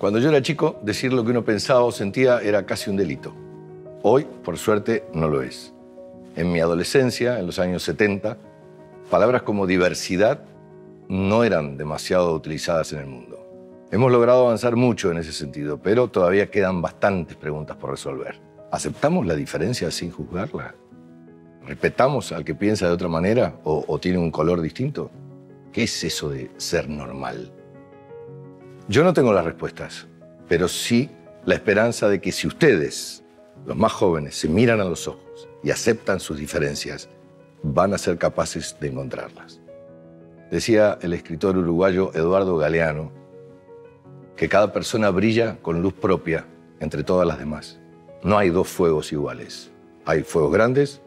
Cuando yo era chico, decir lo que uno pensaba o sentía era casi un delito. Hoy, por suerte, no lo es. En mi adolescencia, en los años 70, palabras como diversidad no eran demasiado utilizadas en el mundo. Hemos logrado avanzar mucho en ese sentido, pero todavía quedan bastantes preguntas por resolver. ¿Aceptamos la diferencia sin juzgarla? ¿Respetamos al que piensa de otra manera o, tiene un color distinto? ¿Qué es eso de ser normal? Yo no tengo las respuestas, pero sí la esperanza de que si ustedes, los más jóvenes, se miran a los ojos y aceptan sus diferencias, van a ser capaces de encontrarlas. Decía el escritor uruguayo Eduardo Galeano que cada persona brilla con luz propia entre todas las demás. No hay dos fuegos iguales. Hay fuegos grandes,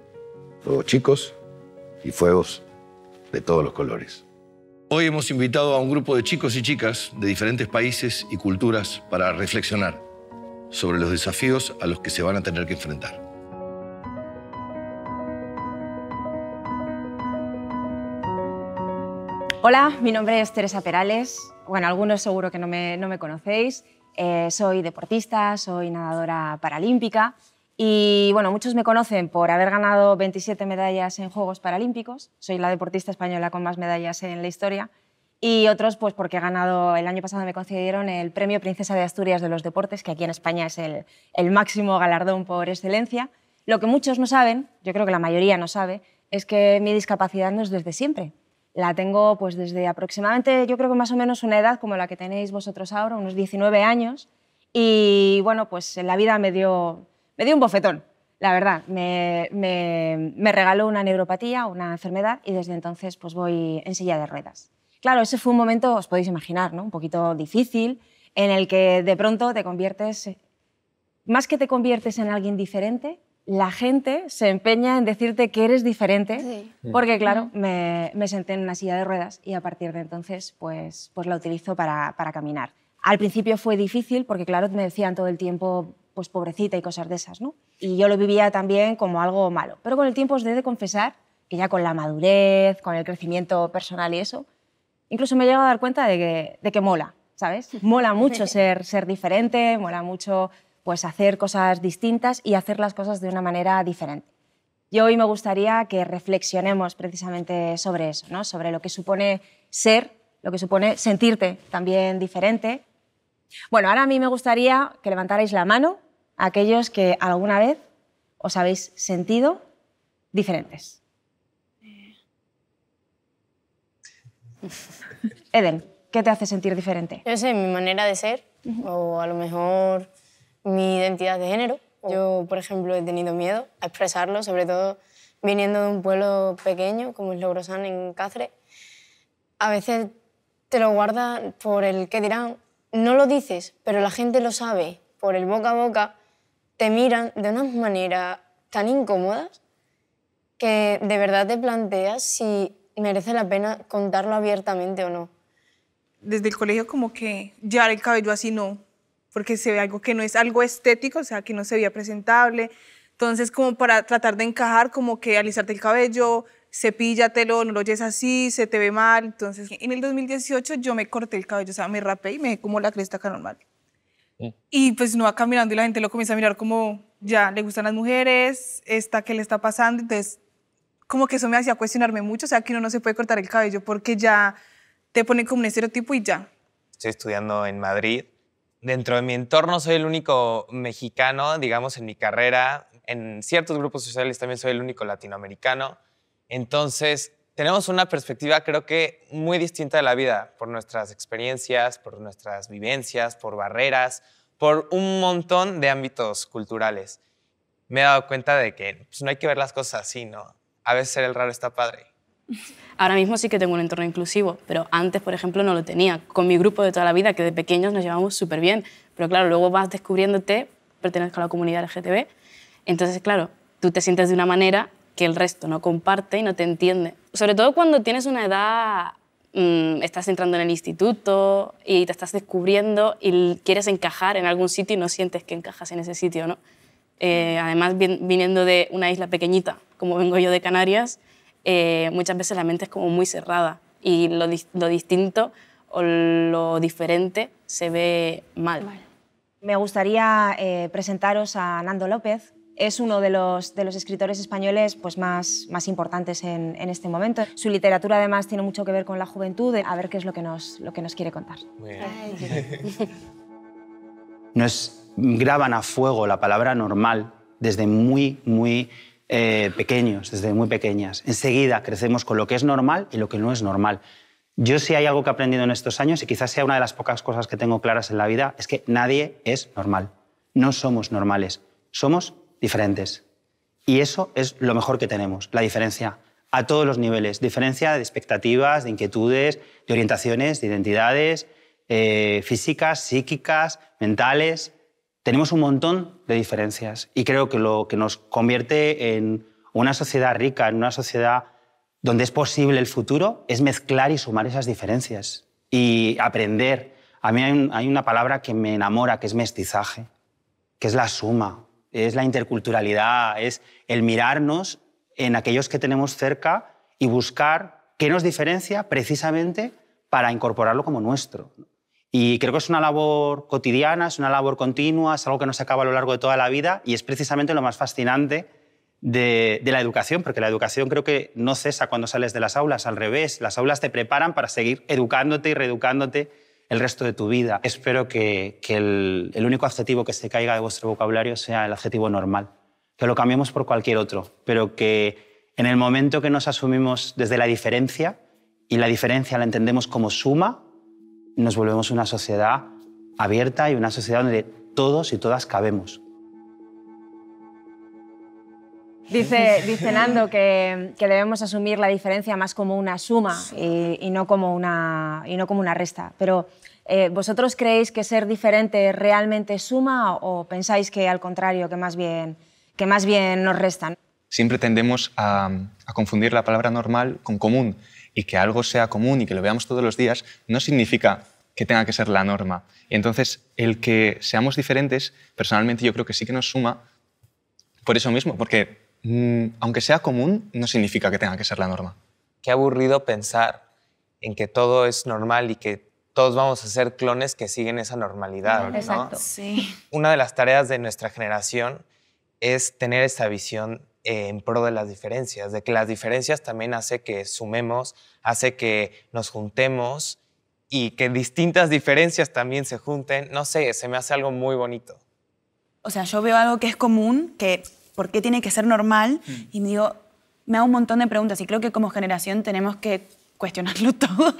fuegos chicos y fuegos de todos los colores. Hoy hemos invitado a un grupo de chicos y chicas de diferentes países y culturas para reflexionar sobre los desafíos a los que se van a tener que enfrentar. Hola, mi nombre es Teresa Perales. Bueno, algunos seguro que no me, conocéis. Eh, soy deportista, soy nadadora paralímpica, y bueno, muchos me conocen por haber ganado 27 medallas en Juegos Paralímpicos, soy la deportista española con más medallas en la historia, y otros pues porque he ganado, el año pasado me concedieron el Premio Princesa de Asturias de los Deportes, que aquí en España es el, máximo galardón por excelencia. Lo que muchos no saben, yo creo que la mayoría no sabe, es que mi discapacidad no es desde siempre. La tengo pues desde aproximadamente, yo creo que más o menos una edad como la que tenéis vosotros ahora, unos 19 años, y bueno, pues la vida me dio me dio un bofetón, la verdad. Me, regaló una neuropatía, una enfermedad, y desde entonces pues voy en silla de ruedas. Claro, ese fue un momento, os podéis imaginar, un poquito difícil, en el que de pronto te conviertes, más que te conviertes en alguien diferente, la gente se empeña en decirte que eres diferente, porque claro, me, senté en una silla de ruedas y a partir de entonces pues, pues la utilizo para, para caminar. Al principio fue difícil porque claro, me decían todo el tiempo, pues pobrecita y cosas de esas, ¿no? Y yo lo vivía también como algo malo. Pero con el tiempo os he de confesar que ya con la madurez, con el crecimiento personal y eso, incluso me he llegado a dar cuenta de que, mola, ¿sabes? Mola mucho ser, ser diferente, mola mucho pues hacer cosas distintas y hacer las cosas de una manera diferente. Yo hoy me gustaría que reflexionemos precisamente sobre eso, ¿no? sobre lo que supone ser, lo que supone sentirte también diferente bueno, ahora a mí me gustaría que levantarais la mano a aquellos que alguna vez os habéis sentido diferentes. Eh. Eden, ¿qué te hace sentir diferente? Yo sé, mi manera de ser, o a lo mejor mi identidad de género. Oh. Yo, por ejemplo, he tenido miedo a expresarlo, sobre todo viniendo de un pueblo pequeño como es Logrosán en Cáceres. A veces te lo guarda por el que dirán no lo dices, pero la gente lo sabe por el boca a boca, te miran de una manera tan incómoda que de verdad te planteas si merece la pena contarlo abiertamente o no. Desde el colegio como que llevar el cabello así no, porque se ve algo que no es algo estético, o sea, que no se veía presentable. Entonces como para tratar de encajar, como que alisarte el cabello, cepíllatelo, no lo oyes así, se te ve mal. Entonces, en el 2018 yo me corté el cabello, o sea, me rapé y me dejé como la cresta acá normal. Mm. Y pues no va caminando y la gente lo comienza a mirar como, ya, le gustan las mujeres, esta, ¿qué le está pasando? Entonces, como que eso me hacía cuestionarme mucho, o sea, que uno no se puede cortar el cabello porque ya te ponen como un estereotipo y ya. Estoy estudiando en Madrid. Dentro de mi entorno soy el único mexicano, digamos, en mi carrera. En ciertos grupos sociales también soy el único latinoamericano. Entonces, tenemos una perspectiva creo que muy distinta de la vida, por nuestras experiencias, por nuestras vivencias, por barreras, por un montón de ámbitos culturales. Me he dado cuenta de que pues, no hay que ver las cosas así, ¿no? A veces ser el raro está padre. Ahora mismo sí que tengo un entorno inclusivo, pero antes, por ejemplo, no lo tenía. Con mi grupo de toda la vida, que de pequeños nos llevamos súper bien, pero claro, luego vas descubriéndote, pertenezco a la comunidad LGTB, entonces, claro, tú te sientes de una manera que el resto no comparte y no te entiende. Sobre todo cuando tienes una edad, mm, estás entrando en el instituto y te estás descubriendo y quieres encajar en algún sitio y no sientes que encajas en ese sitio, ¿no? Eh, además, viniendo de una isla pequeñita, como vengo yo de Canarias, eh, muchas veces la mente es como muy cerrada y lo, distinto o lo diferente se ve mal. Me gustaría eh, presentaros a Nando López, es uno de los, de los escritores españoles pues, más, más importantes en, en, este momento. Su literatura además tiene mucho que ver con la juventud, a ver qué es lo que nos, lo que nos quiere contar. nos graban a fuego la palabra normal desde muy, muy eh, pequeños, desde muy pequeñas. Enseguida crecemos con lo que es normal y lo que no es normal. Yo si hay algo que he aprendido en estos años, y quizás sea una de las pocas cosas que tengo claras en la vida, es que nadie es normal. No somos normales, somos diferentes. Y eso es lo mejor que tenemos, la diferencia, a todos los niveles. Diferencia de expectativas, de inquietudes, de orientaciones, de identidades, eh, físicas, psíquicas, mentales. Tenemos un montón de diferencias y creo que lo que nos convierte en una sociedad rica, en una sociedad donde es posible el futuro, es mezclar y sumar esas diferencias y aprender. A mí hay una palabra que me enamora, que es mestizaje, que es la suma, es la interculturalidad, es el mirarnos en aquellos que tenemos cerca y buscar qué nos diferencia precisamente para incorporarlo como nuestro. Y creo que es una labor cotidiana, es una labor continua, es algo que no se acaba a lo largo de toda la vida y es precisamente lo más fascinante de, la educación, porque la educación creo que no cesa cuando sales de las aulas, al revés, las aulas te preparan para seguir educándote y reeducándote el resto de tu vida. Espero que, el, el, único adjetivo que se caiga de vuestro vocabulario sea el adjetivo normal, que lo cambiemos por cualquier otro, pero que en el momento que nos asumimos desde la diferencia y la diferencia la entendemos como suma, nos volvemos una sociedad abierta y una sociedad donde todos y todas cabemos. Dice, Nando que, debemos asumir la diferencia más como una suma y, no, como una, y no como una resta. Pero eh, ¿vosotros creéis que ser diferente realmente suma o pensáis que al contrario, que más bien, que más bien nos restan? Siempre tendemos a, a confundir la palabra normal con común y que algo sea común y que lo veamos todos los días no significa que tenga que ser la norma. Y entonces, el que seamos diferentes, personalmente yo creo que sí que nos suma por eso mismo, porque Mm, aunque sea común, no significa que tenga que ser la norma. Qué aburrido pensar en que todo es normal y que todos vamos a ser clones que siguen esa normalidad. Exacto. Una de las tareas de nuestra generación es tener esa visión eh, en pro de las diferencias, de que las diferencias también hace que sumemos, hace que nos juntemos y que distintas diferencias también se junten. No sé, se me hace algo muy bonito. O sea, yo veo algo que es común, que ¿por qué tiene que ser normal? Mm. Y me digo, me hago un montón de preguntas y creo que como generación tenemos que cuestionarlo todo,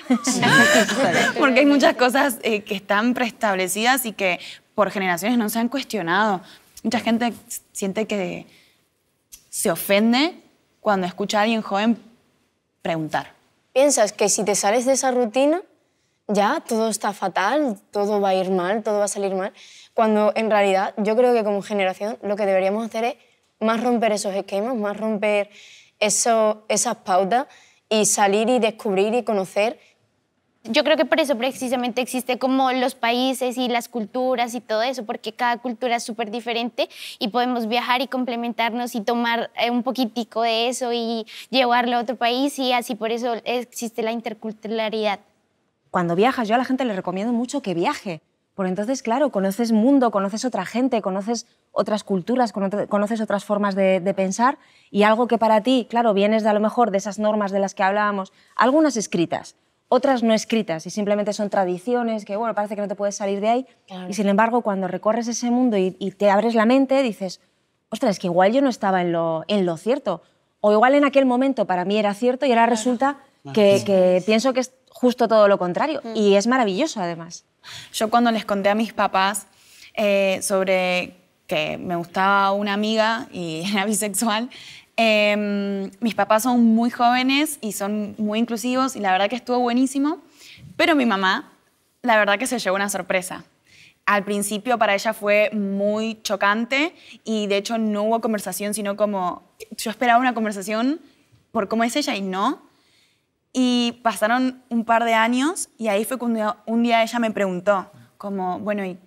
porque hay muchas cosas eh, que están preestablecidas y que por generaciones no se han cuestionado. Mucha gente siente que se ofende cuando escucha a alguien joven preguntar. ¿Piensas que si te sales de esa rutina, ya todo está fatal, todo va a ir mal, todo va a salir mal? Cuando en realidad yo creo que como generación lo que deberíamos hacer es más romper esos esquemas, más romper eso, esas pautas y salir y descubrir y conocer. Yo creo que por eso precisamente existe como los países y las culturas y todo eso, porque cada cultura es súper diferente y podemos viajar y complementarnos y tomar eh, un poquitico de eso y llevarlo a otro país y así por eso existe la interculturalidad. Cuando viajas, yo a la gente le recomiendo mucho que viaje, por pues entonces, claro, conoces mundo, conoces otra gente, conoces otras culturas, conoces otras formas de, pensar y algo que para ti, claro, vienes de a lo mejor de esas normas de las que hablábamos, algunas escritas, otras no escritas y simplemente son tradiciones que, bueno, parece que no te puedes salir de ahí. Y sin embargo, cuando recorres ese mundo y, te abres la mente, dices, ostras, es que igual yo no estaba en lo, en lo cierto. O igual en aquel momento para mí era cierto y ahora resulta que, pienso que, justo todo lo contrario. Mm. Y es maravilloso, además. Yo cuando les conté a mis papás eh, sobre que me gustaba una amiga y era bisexual, em, mis papás son muy jóvenes y son muy inclusivos y la verdad que estuvo buenísimo, pero mi mamá, la verdad que se llevó una sorpresa. Al principio para ella fue muy chocante y de hecho no hubo conversación, sino como yo esperaba una conversación por cómo es ella y no. Y pasaron un par de años y ahí fue cuando un día ella me preguntó, como, bueno, ¿y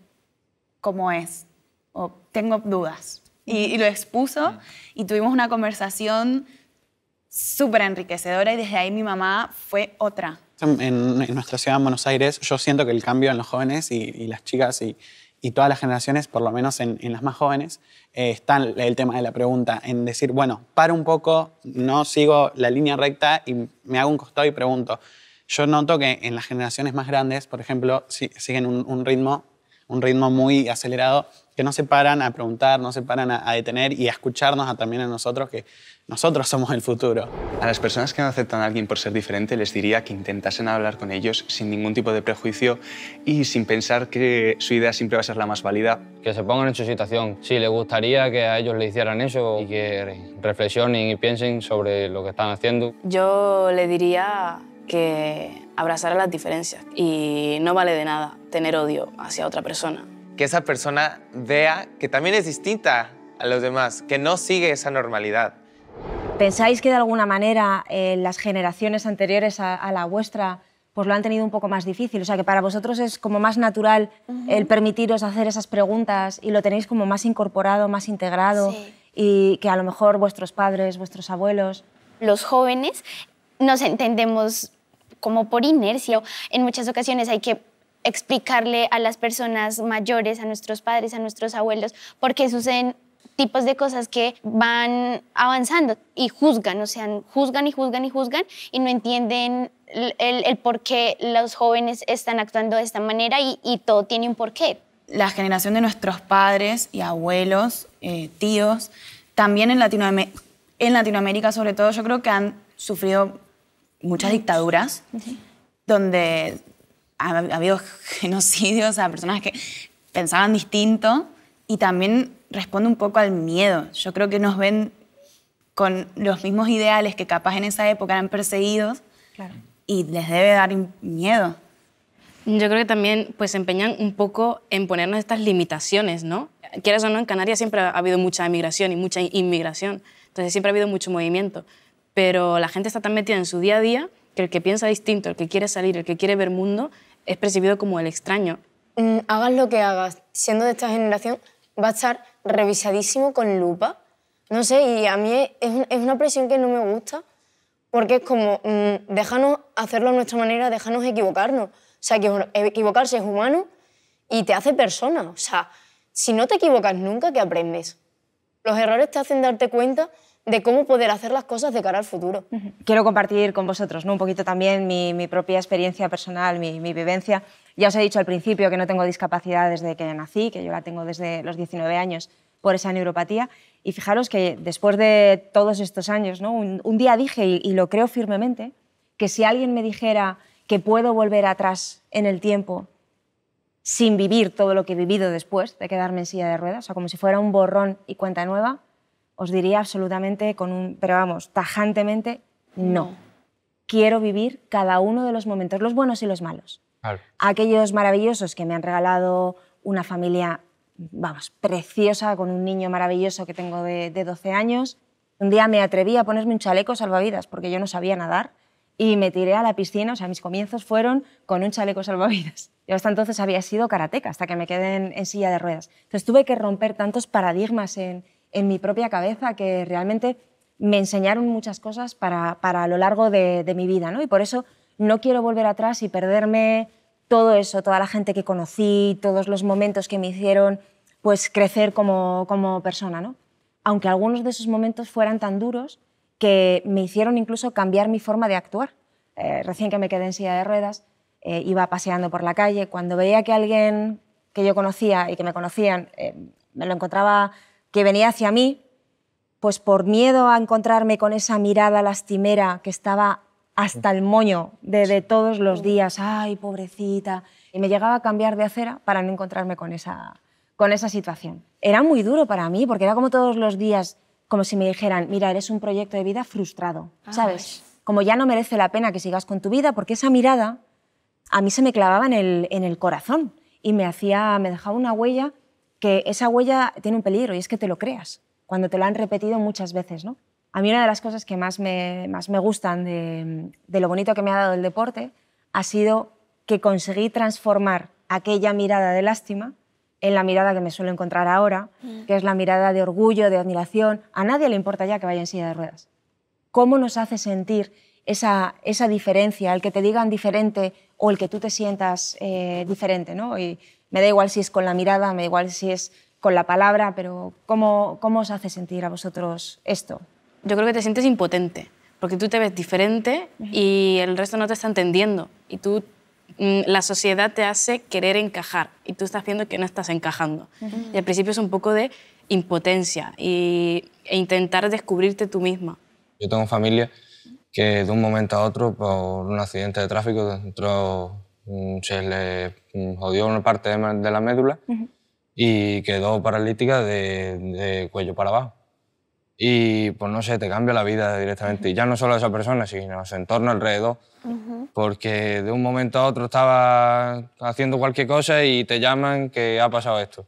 cómo es? O tengo dudas. Y, lo expuso y tuvimos una conversación súper enriquecedora y desde ahí mi mamá fue otra. En, nuestra ciudad, en Buenos Aires, yo siento que el cambio en los jóvenes y, las chicas y, y todas las generaciones, por lo menos en, en, las más jóvenes, eh, está el tema de la pregunta, en decir, bueno, para un poco, no sigo la línea recta y me hago un costado y pregunto. Yo noto que en las generaciones más grandes, por ejemplo, siguen un ritmo un ritmo muy acelerado, que no se paran a preguntar, no se paran a, detener y a escucharnos a, también a nosotros, que nosotros somos el futuro. A las personas que no aceptan a alguien por ser diferente les diría que intentasen hablar con ellos sin ningún tipo de prejuicio y sin pensar que su idea siempre va a ser la más válida. Que se pongan en su situación, si les gustaría que a ellos le hicieran eso y que reflexionen y piensen sobre lo que están haciendo. Yo le diría que abrazar a las diferencias y no vale de nada tener odio hacia otra persona. Que esa persona vea que también es distinta a los demás, que no sigue esa normalidad. ¿Pensáis que de alguna manera eh, las generaciones anteriores a, la vuestra pues lo han tenido un poco más difícil? O sea, que para vosotros es como más natural el permitiros hacer esas preguntas y lo tenéis como más incorporado, más integrado y que a lo mejor vuestros padres, vuestros abuelos... Los jóvenes nos entendemos como por inercia. En muchas ocasiones hay que explicarle a las personas mayores, a nuestros padres, a nuestros abuelos, por qué suceden tipos de cosas que van avanzando y juzgan, o sea, juzgan y juzgan y juzgan y no entienden el, por qué los jóvenes están actuando de esta manera y, todo tiene un porqué. La generación de nuestros padres y abuelos, eh, tíos, también en, en Latinoamérica sobre todo, yo creo que han sufrido muchas dictaduras donde ha, habido genocidios a personas que pensaban distinto y también responde un poco al miedo. Yo creo que nos ven con los mismos ideales que capaz en esa época eran perseguidos y les debe dar miedo. Yo creo que también pues empeñan un poco en ponernos estas limitaciones, ¿no? Quieras o no, en Canarias siempre ha habido mucha emigración y mucha inmigración, entonces siempre ha habido mucho movimiento pero la gente está tan metida en su día a día que el que piensa distinto, el que quiere salir, el que quiere ver mundo, es percibido como el extraño. Mm, hagas lo que hagas, siendo de esta generación, va a estar revisadísimo con lupa. No sé, y a mí es, una presión que no me gusta, porque es como, mm, déjanos hacerlo a nuestra manera, déjanos equivocarnos. O sea, equivocarse es humano y te hace persona. O sea, si no te equivocas nunca, ¿qué aprendes? Los errores te hacen darte cuenta de cómo poder hacer las cosas de cara al futuro. Quiero compartir con vosotros ¿no? un poquito también mi, propia experiencia personal, mi, vivencia. Ya os he dicho al principio que no tengo discapacidad desde que nací, que yo la tengo desde los 19 años por esa neuropatía. Y fijaros que después de todos estos años, ¿no? un, día dije, y, y lo creo firmemente, que si alguien me dijera que puedo volver atrás en el tiempo sin vivir todo lo que he vivido después de quedarme en silla de ruedas, o sea, como si fuera un borrón y cuenta nueva, os diría absolutamente, con un, pero vamos, tajantemente, no. Quiero vivir cada uno de los momentos, los buenos y los malos. Aquellos maravillosos que me han regalado una familia, vamos, preciosa, con un niño maravilloso que tengo de, de 12 años. Un día me atreví a ponerme un chaleco salvavidas porque yo no sabía nadar y me tiré a la piscina, o sea, mis comienzos fueron con un chaleco salvavidas. Yo hasta entonces había sido karateca, hasta que me quedé en, en, silla de ruedas. Entonces tuve que romper tantos paradigmas en, en mi propia cabeza que realmente me enseñaron muchas cosas para, a lo largo de, mi vida, ¿no? Y por eso no quiero volver atrás y perderme todo eso, toda la gente que conocí, todos los momentos que me hicieron pues crecer como, como persona, ¿no? Aunque algunos de esos momentos fueran tan duros que me hicieron incluso cambiar mi forma de actuar. Eh, recién que me quedé en silla de ruedas, eh, iba paseando por la calle, cuando veía que alguien que yo conocía y que me conocían eh, me lo encontraba que venía hacia mí, pues por miedo a encontrarme con esa mirada lastimera que estaba hasta el moño de, todos los días, ay, pobrecita, y me llegaba a cambiar de acera para no encontrarme con esa, con esa situación. Era muy duro para mí, porque era como todos los días, como si me dijeran, mira, eres un proyecto de vida frustrado, ¿sabes? Como ya no merece la pena que sigas con tu vida, porque esa mirada a mí se me clavaba en el, corazón y me, hacía, me dejaba una huella esa huella tiene un peligro y es que te lo creas, cuando te lo han repetido muchas veces. ¿no? A mí una de las cosas que más me, más me gustan de, lo bonito que me ha dado el deporte ha sido que conseguí transformar aquella mirada de lástima en la mirada que me suelo encontrar ahora, mm. que es la mirada de orgullo, de admiración. A nadie le importa ya que vaya en silla de ruedas. ¿Cómo nos hace sentir esa, esa diferencia, el que te digan diferente o el que tú te sientas eh, diferente? ¿no? Y me da igual si es con la mirada, me da igual si es con la palabra, pero ¿cómo, cómo os hace sentir a vosotros esto? Yo creo que te sientes impotente, porque tú te ves diferente y el resto no te está entendiendo. Y tú mm, la sociedad te hace querer encajar y tú estás viendo que no estás encajando. Y al principio es un poco de impotencia y, e intentar descubrirte tú misma. Yo tengo familia que de un momento a otro, por un accidente de tráfico, entró Mm, se le mm, jodió una parte de la médula y quedó paralítica de, cuello para abajo. Y pues no sé, te cambia la vida directamente. Y ya no solo a esa persona, sino a su entorno alrededor. Porque de un momento a otro estaba haciendo cualquier cosa y te llaman que ha pasado esto.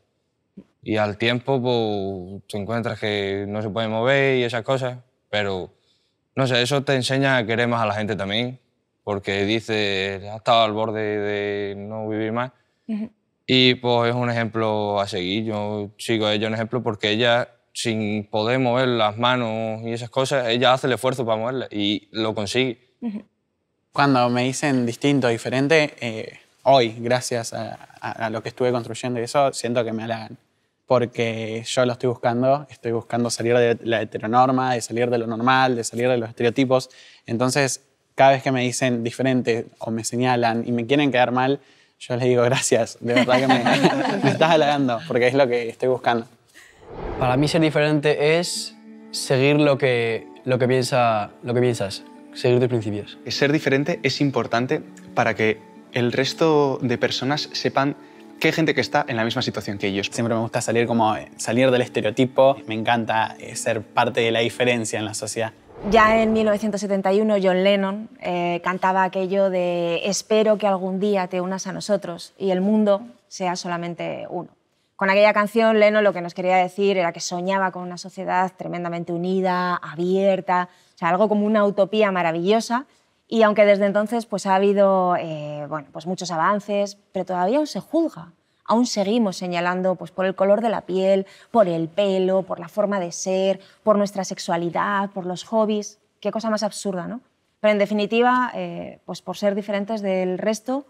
Y al tiempo pues, te encuentras que no se puede mover y esas cosas. Pero no sé, eso te enseña a querer más a la gente también porque dice, ha estado al borde de no vivir más. Y pues es un ejemplo a seguir. Yo sigo a ella un ejemplo porque ella, sin poder mover las manos y esas cosas, ella hace el esfuerzo para moverla y lo consigue. Cuando me dicen distinto, diferente, eh, hoy, gracias a, a, lo que estuve construyendo y eso, siento que me halagan. Porque yo lo estoy buscando, estoy buscando salir de la heteronorma, de salir de lo normal, de salir de los estereotipos. Entonces, cada vez que me dicen diferente o me señalan y me quieren quedar mal, yo les digo gracias, de verdad que me, estás halagando, porque es lo que estoy buscando. Para mí ser diferente es seguir lo que, lo que, piensa, lo que piensas, seguir tus principios. Ser diferente es importante para que el resto de personas sepan qué gente que está en la misma situación que ellos. Siempre me gusta salir como salir del estereotipo, me encanta eh, ser parte de la diferencia en la sociedad. Ya en 1971 John Lennon eh, cantaba aquello de espero que algún día te unas a nosotros y el mundo sea solamente uno. Con aquella canción Lennon lo que nos quería decir era que soñaba con una sociedad tremendamente unida, abierta, o sea, algo como una utopía maravillosa. Y aunque desde entonces pues, ha habido eh, bueno, pues muchos avances, pero todavía aún se juzga aún seguimos señalando pues, por el color de la piel, por el pelo, por la forma de ser, por nuestra sexualidad, por los hobbies. Qué cosa más absurda, ¿no? Pero en definitiva, eh, pues por ser diferentes del resto,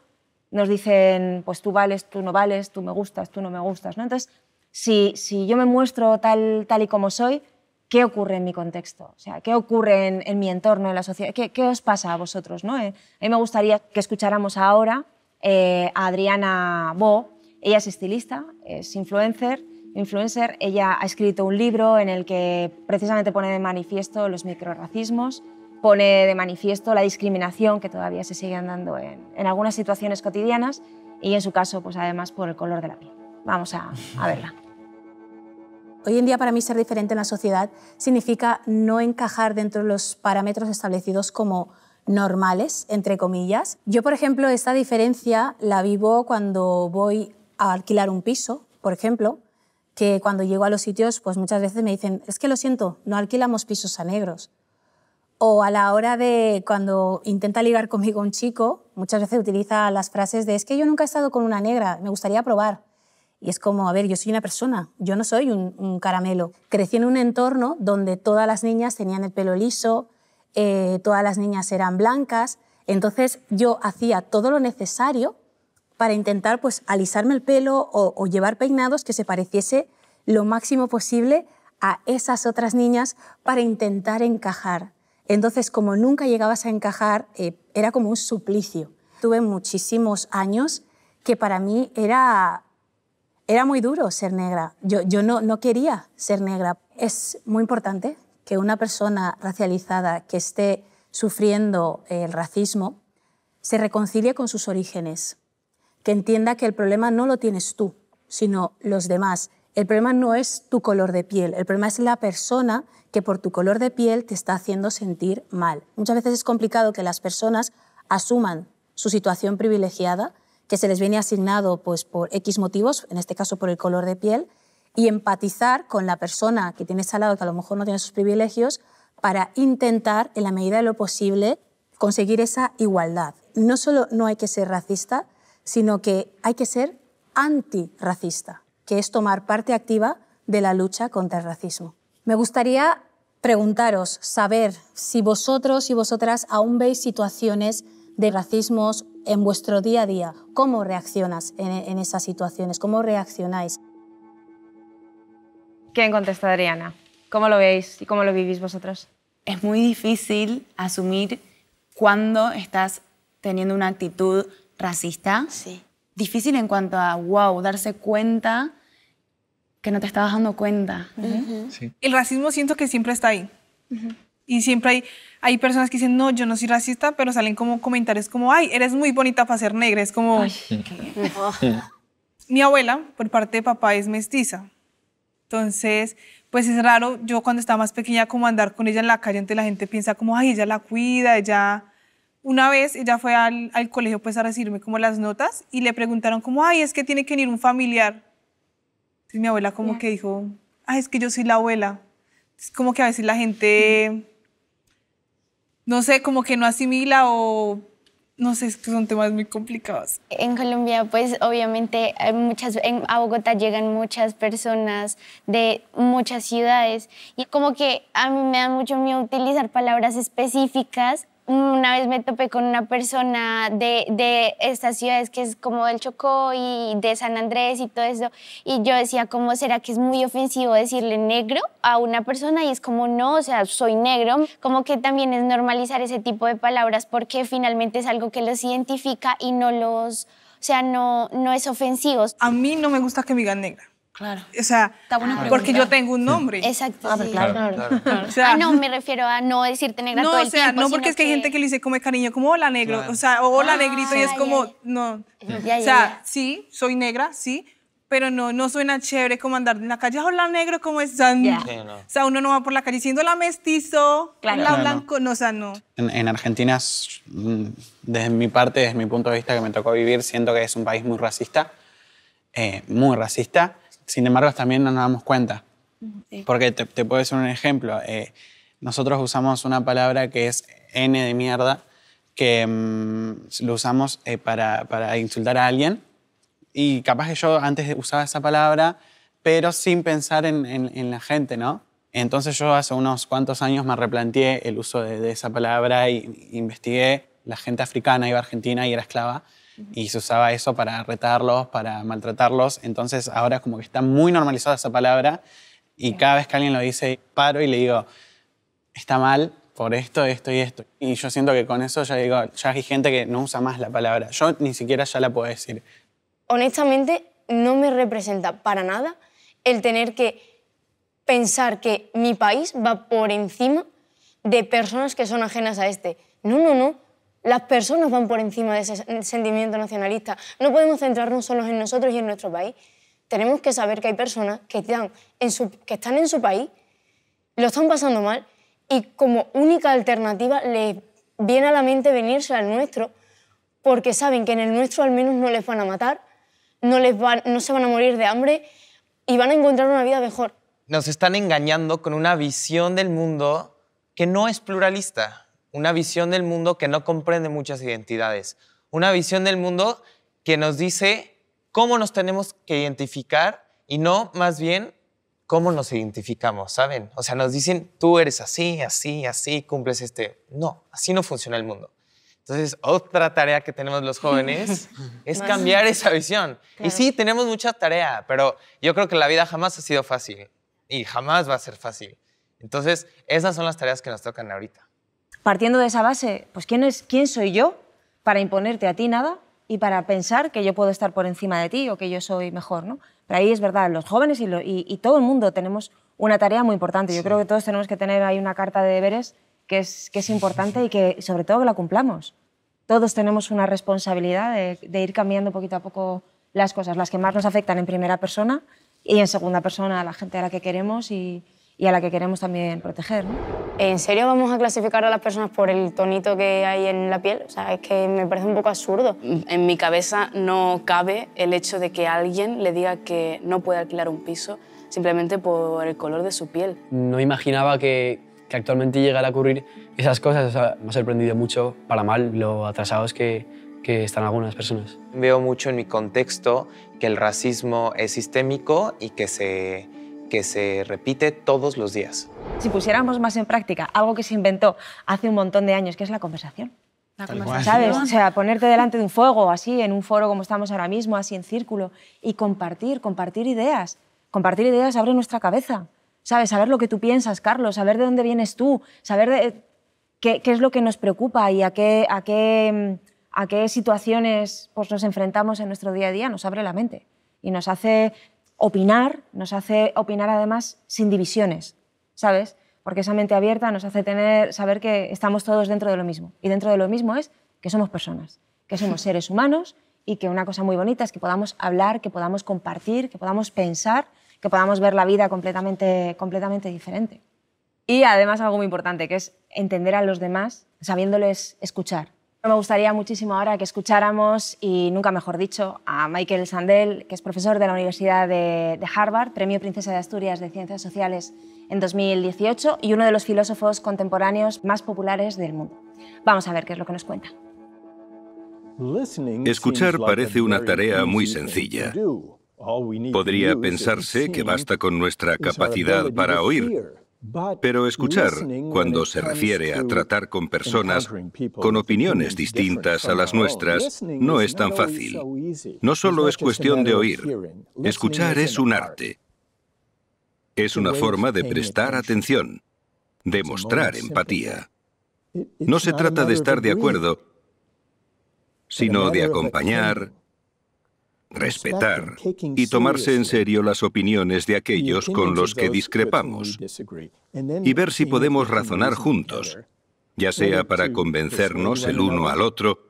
nos dicen, pues tú vales, tú no vales, tú me gustas, tú no me gustas, ¿no? Entonces, si, si yo me muestro tal, tal y como soy, ¿qué ocurre en mi contexto? O sea, ¿qué ocurre en, mi entorno, en la sociedad? ¿Qué, os pasa a vosotros, no? Eh, a mí me gustaría que escucháramos ahora eh, a Adriana Bo, ella es estilista, es influencer, influencer. Ella ha escrito un libro en el que precisamente pone de manifiesto los microracismos, pone de manifiesto la discriminación que todavía se sigue dando en, algunas situaciones cotidianas y en su caso, pues además por el color de la piel. Vamos a, a verla. Hoy en día para mí ser diferente en la sociedad significa no encajar dentro de los parámetros establecidos como normales, entre comillas. Yo, por ejemplo, esta diferencia la vivo cuando voy a alquilar un piso, por ejemplo, que cuando llego a los sitios, pues muchas veces me dicen, es que lo siento, no alquilamos pisos a negros. O a la hora de cuando intenta ligar conmigo un chico, muchas veces utiliza las frases de, es que yo nunca he estado con una negra, me gustaría probar. Y es como, a ver, yo soy una persona, yo no soy un, caramelo. Crecí en un entorno donde todas las niñas tenían el pelo liso, eh, todas las niñas eran blancas, entonces yo hacía todo lo necesario para intentar pues alisarme el pelo o, llevar peinados que se pareciese lo máximo posible a esas otras niñas para intentar encajar. Entonces, como nunca llegabas a encajar, eh, era como un suplicio. Tuve muchísimos años que para mí era, era muy duro ser negra. Yo, no quería ser negra. Es muy importante que una persona racializada que esté sufriendo eh, el racismo se reconcilie con sus orígenes que entienda que el problema no lo tienes tú, sino los demás. El problema no es tu color de piel, el problema es la persona que por tu color de piel te está haciendo sentir mal. Muchas veces es complicado que las personas asuman su situación privilegiada, que se les viene asignado pues, por X motivos, en este caso por el color de piel, y empatizar con la persona que tienes al lado, que a lo mejor no tiene sus privilegios, para intentar, en la medida de lo posible, conseguir esa igualdad. No solo no hay que ser racista, sino que hay que ser antirracista, que es tomar parte activa de la lucha contra el racismo. Me gustaría preguntaros, saber si vosotros y vosotras aún veis situaciones de racismos en vuestro día a día. ¿Cómo reaccionas en, esas situaciones? ¿Cómo reaccionáis? ¿Quién contesta, Adriana? ¿Cómo lo veis y cómo lo vivís vosotros? Es muy difícil asumir cuando estás teniendo una actitud racista. Sí. Difícil en cuanto a, wow, darse cuenta que no te estabas dando cuenta. El racismo siento que siempre está ahí. Y siempre hay, hay personas que dicen, no, yo no soy racista, pero salen como comentarios como, ay, eres muy bonita para ser negra. Es como... Mi abuela, por parte de papá, es mestiza. Entonces, pues es raro, yo cuando estaba más pequeña, como andar con ella en la calle, entonces la gente piensa como, ay, ella la cuida, ella una vez ella fue al, colegio pues a recibirme como las notas y le preguntaron como, ay, es que tiene que venir un familiar. mi abuela como que dijo, ay, es que yo soy la abuela. Es como que a veces la gente, no sé, como que no asimila o no sé, que son temas muy complicados. En Colombia, pues obviamente hay muchas, en, a Bogotá llegan muchas personas de muchas ciudades y como que a mí me da mucho miedo utilizar palabras específicas una vez me topé con una persona de, de, estas ciudades que es como del Chocó y de San Andrés y todo eso, y yo decía, ¿cómo será que es muy ofensivo decirle negro a una persona? Y es como, no, o sea, soy negro, como que también es normalizar ese tipo de palabras porque finalmente es algo que los identifica y no los, o sea, no, no es ofensivo. A mí no me gusta que me digan negra. Claro. O sea, ah. porque yo tengo un nombre. Exacto. Ah, claro, claro. Ah, no, me refiero a no decirte negra no, todo el o sea, No, porque es que, hay gente que le dice como cariño, como hola negro, o sea, o hola negrito, y es como, no. o sea, sí, soy negra, sí, pero no, no suena chévere como andar en la calle, hola negro, como es. O sea, uno no va por la calle diciendo la mestizo, la blanco, no, o sea, no. En, Argentina, mm, desde mi parte, desde mi punto de vista que me tocó vivir, siento que es un país muy racista, eh, muy racista, sin embargo, también no nos damos cuenta. Porque te, te, puedo decir un ejemplo. Eh, nosotros usamos una palabra que es N de mierda, que mm, lo usamos eh, para, para, insultar a alguien. Y capaz que yo antes usaba esa palabra, pero sin pensar en, en, la gente, ¿no? Entonces yo hace unos cuantos años me replanteé el uso de, esa palabra y e investigué. La gente africana iba a Argentina y era esclava y se usaba eso para retarlos, para maltratarlos. Entonces ahora como que está muy normalizada esa palabra y cada vez que alguien lo dice, paro y le digo, está mal por esto, esto y esto. Y yo siento que con eso ya digo, ya hay gente que no usa más la palabra. Yo ni siquiera ya la puedo decir. Honestamente, no me representa para nada el tener que pensar que mi país va por encima de personas que son ajenas a este. No, no, no. Las personas van por encima de ese mm, sentimiento nacionalista. No podemos centrarnos solos en nosotros y en nuestro país. Tenemos que saber que hay personas que están en su, país, lo están pasando mal y como única alternativa les viene a la mente venirse al nuestro porque saben que en el nuestro al menos no les van a matar, no se van a morir de hambre y van a encontrar una vida mejor. Nos están engañando con una visión del mundo que no es pluralista una visión del mundo que no comprende muchas identidades, una visión del mundo que nos dice cómo nos tenemos que identificar y no más bien cómo nos identificamos, ¿saben? O sea, nos dicen, tú eres así, así, así, cumples este. No, así no funciona el mundo. Entonces, otra tarea que tenemos los jóvenes es cambiar esa visión. Y sí, tenemos mucha tarea, pero yo creo que la vida jamás ha sido fácil y jamás va a ser fácil. Entonces, esas son las tareas que nos tocan ahorita partiendo de esa base, pues ¿quién, es, ¿quién soy yo para imponerte a ti nada y para pensar que yo puedo estar por encima de ti o que yo soy mejor? ¿no? Pero ahí es verdad, los jóvenes y, todo el mundo tenemos una tarea muy importante. Yo creo que todos tenemos que tener ahí una carta de deberes que es, que es importante y que sobre todo que la cumplamos. Todos tenemos una responsabilidad de, ir cambiando poquito a poco las cosas, las que más nos afectan en primera persona y en segunda persona a la gente a la que queremos y, y a la que queremos también proteger. ¿no? ¿En serio vamos a clasificar a las personas por el tonito que hay en la piel? O sea, es que me parece un poco absurdo. En mi cabeza no cabe el hecho de que alguien le diga que no puede alquilar un piso simplemente por el color de su piel. No imaginaba que, actualmente llegara a ocurrir esas cosas. O sea, me ha sorprendido mucho, para mal, lo atrasados que están algunas personas. Veo mucho en mi contexto que el racismo es sistémico y que se que se repite todos los días. Si pusiéramos más en práctica algo que se inventó hace un montón de años, que es la conversación. La ¿Sabes? O sea, ponerte delante de un fuego, así, en un foro como estamos ahora mismo, así en círculo, y compartir, compartir ideas. Compartir ideas abre nuestra cabeza. ¿Sabes? Saber lo que tú piensas, Carlos, saber de dónde vienes tú, saber qué, es lo que nos preocupa y a qué, a qué, a qué situaciones pues, nos enfrentamos en nuestro día a día, nos abre la mente y nos hace opinar, nos hace opinar además sin divisiones, ¿sabes? Porque esa mente abierta nos hace tener, saber que estamos todos dentro de lo mismo. Y dentro de lo mismo es que somos personas, que somos seres humanos y que una cosa muy bonita es que podamos hablar, que podamos compartir, que podamos pensar, que podamos ver la vida completamente, completamente diferente. Y además algo muy importante, que es entender a los demás sabiéndoles escuchar. Me gustaría muchísimo ahora que escucháramos, y nunca mejor dicho, a Michael Sandel, que es profesor de la Universidad de, Harvard, Premio Princesa de Asturias de Ciencias Sociales en 2018 y uno de los filósofos contemporáneos más populares del mundo. Vamos a ver qué es lo que nos cuenta. Escuchar parece una tarea muy sencilla. Podría pensarse que basta con nuestra capacidad para oír, pero escuchar, cuando se refiere a tratar con personas con opiniones distintas a las nuestras, no es tan fácil. No solo es cuestión de oír, escuchar es un arte. Es una forma de prestar atención, de mostrar empatía. No se trata de estar de acuerdo, sino de acompañar, respetar y tomarse en serio las opiniones de aquellos con los que discrepamos y ver si podemos razonar juntos, ya sea para convencernos el uno al otro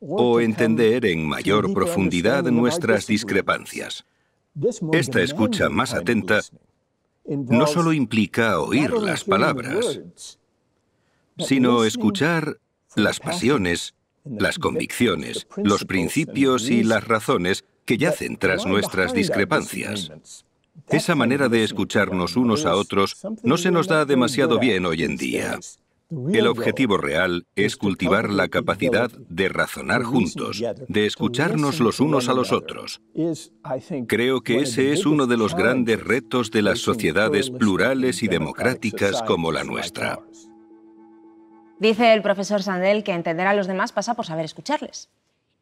o entender en mayor profundidad nuestras discrepancias. Esta escucha más atenta no solo implica oír las palabras, sino escuchar las pasiones, las convicciones, los principios y las razones que yacen tras nuestras discrepancias. Esa manera de escucharnos unos a otros no se nos da demasiado bien hoy en día. El objetivo real es cultivar la capacidad de razonar juntos, de escucharnos los unos a los otros. Creo que ese es uno de los grandes retos de las sociedades plurales y democráticas como la nuestra. Dice el profesor Sandel que entender a los demás pasa por saber escucharles.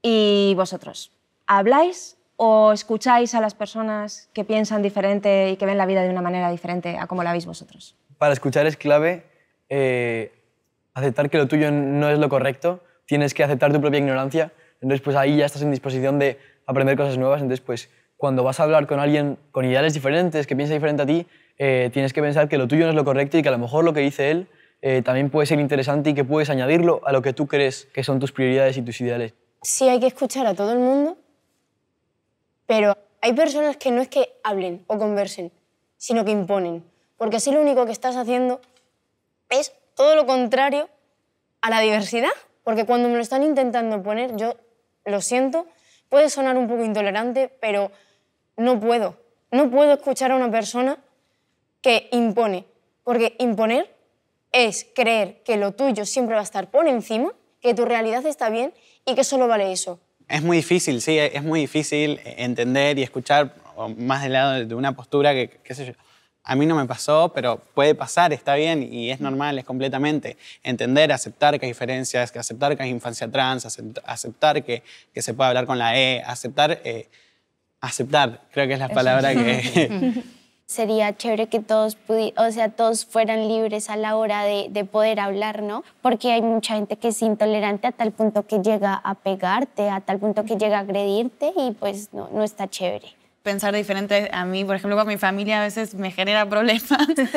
¿Y vosotros? ¿Habláis o escucháis a las personas que piensan diferente y que ven la vida de una manera diferente a como la veis vosotros? Para escuchar es clave eh, aceptar que lo tuyo no es lo correcto, tienes que aceptar tu propia ignorancia, entonces pues ahí ya estás en disposición de aprender cosas nuevas, entonces pues cuando vas a hablar con alguien con ideales diferentes, que piensa diferente a ti, eh, tienes que pensar que lo tuyo no es lo correcto y que a lo mejor lo que dice él eh, también puede ser interesante y que puedes añadirlo a lo que tú crees que son tus prioridades y tus ideales. Sí, hay que escuchar a todo el mundo, pero hay personas que no es que hablen o conversen, sino que imponen. Porque así lo único que estás haciendo es todo lo contrario a la diversidad. Porque cuando me lo están intentando poner, yo lo siento, puede sonar un poco intolerante, pero no puedo. No puedo escuchar a una persona que impone. Porque imponer es creer que lo tuyo siempre va a estar por encima, que tu realidad está bien y que solo vale eso. Es muy difícil, sí, e-, es muy difícil entender y escuchar más del lado de una postura que, qué sé yo, a mí no me pasó, pero puede pasar, está bien y es mm. normal, es completamente entender, aceptar que hay diferencias, que aceptar que hay infancia trans, aceptar que, se puede hablar con la E, aceptar, eh, aceptar, creo que es la palabra que... sería chévere que todos, o sea, todos fueran libres a la hora de, poder hablar, ¿no? Porque hay mucha gente que es intolerante a tal punto que llega a pegarte, a tal punto que llega a agredirte y pues no, no está chévere. Pensar diferente a mí, por ejemplo, con mi familia a veces me genera problemas,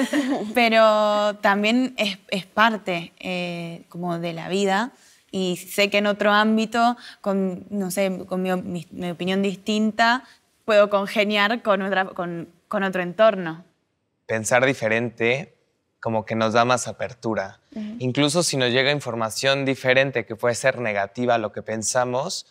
pero también es, parte eh, como de la vida y sé que en otro ámbito, con, no sé, con mi, mi opinión distinta, puedo congeniar con, otra, con con otro entorno. Pensar diferente como que nos da más apertura. Incluso si nos llega información diferente que puede ser negativa a lo que pensamos,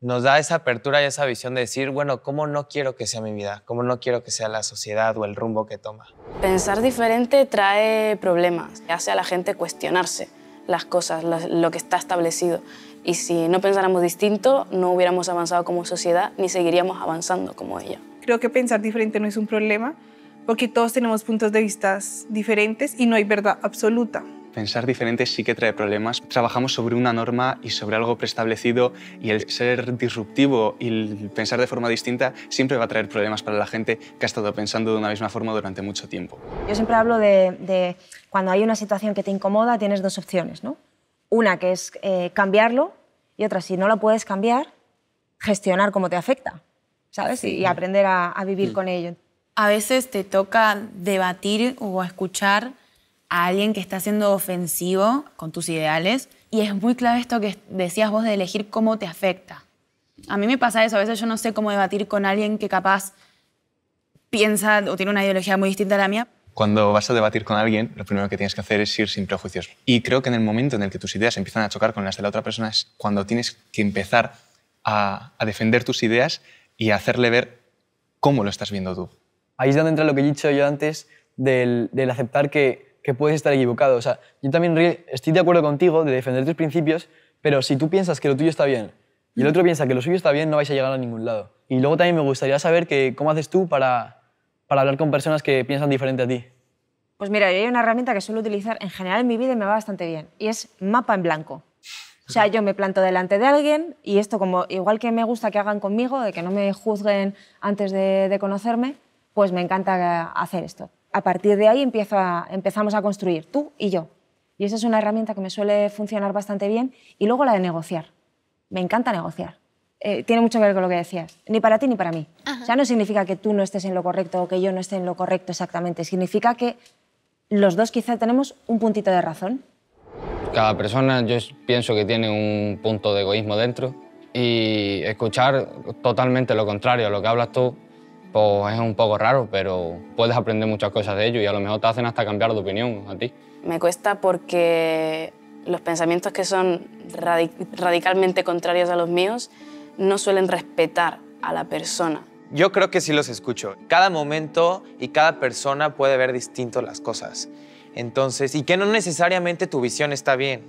nos da esa apertura y esa visión de decir, bueno, ¿cómo no quiero que sea mi vida? ¿Cómo no quiero que sea la sociedad o el rumbo que toma? Pensar diferente trae problemas, hace a la gente cuestionarse las cosas, lo que está establecido. Y si no pensáramos distinto, no hubiéramos avanzado como sociedad ni seguiríamos avanzando como ella. Creo que pensar diferente no es un problema porque todos tenemos puntos de vista diferentes y no hay verdad absoluta. Pensar diferente sí que trae problemas. Trabajamos sobre una norma y sobre algo preestablecido y el ser disruptivo y pensar de forma distinta siempre va a traer problemas para la gente que ha estado pensando de una misma forma durante mucho tiempo. Yo siempre hablo de, cuando hay una situación que te incomoda, tienes dos opciones. ¿no? Una que es eh, cambiarlo y otra, si no lo puedes cambiar, gestionar cómo te afecta. ¿sabes? Y aprender a, vivir mm. con ello. A veces te toca debatir o escuchar a alguien que está siendo ofensivo con tus ideales y es muy clave esto que decías vos de elegir cómo te afecta. A mí me pasa eso, a veces yo no sé cómo debatir con alguien que capaz piensa o tiene una ideología muy distinta a la mía. Cuando vas a debatir con alguien, lo primero que tienes que hacer es ir sin prejuicios. Y creo que en el momento en el que tus ideas empiezan a chocar con las de la otra persona es cuando tienes que empezar a defender tus ideas y hacerle ver cómo lo estás viendo tú. Ahí es donde entra lo que he dicho yo antes del, aceptar que, puedes estar equivocado. O sea, yo también estoy de acuerdo contigo de defender tus principios, pero si tú piensas que lo tuyo está bien y el otro piensa que lo suyo está bien, no vais a llegar a ningún lado. Y luego también me gustaría saber cómo haces tú para, para hablar con personas que piensan diferente a ti. Pues mira, hay una herramienta que suelo utilizar en general en mi vida y me va bastante bien, y es mapa en blanco. O sea, yo me planto delante de alguien y esto como igual que me gusta que hagan conmigo, de que no me juzguen antes de, conocerme, pues me encanta eh, hacer esto. A partir de ahí empezamos a construir, tú y yo. Y esa es una herramienta que me suele funcionar bastante bien. Y luego la de negociar. Me encanta negociar. Eh, tiene mucho que ver con lo que decías. Ni para ti ni para mí. Ya O sea, no significa que tú no estés en lo correcto o que yo no esté en lo correcto exactamente. Significa que los dos quizá tenemos un puntito de razón. Cada persona yo pienso que tiene un punto de egoísmo dentro y escuchar totalmente lo contrario a lo que hablas tú pues es un poco raro, pero puedes aprender muchas cosas de ello y a lo mejor te hacen hasta cambiar de opinión a ti. Me cuesta porque los pensamientos que son radicalmente contrarios a los míos no suelen respetar a la persona. Yo creo que sí los escucho. Cada momento y cada persona puede ver distinto las cosas. Entonces, y que no necesariamente tu visión está bien.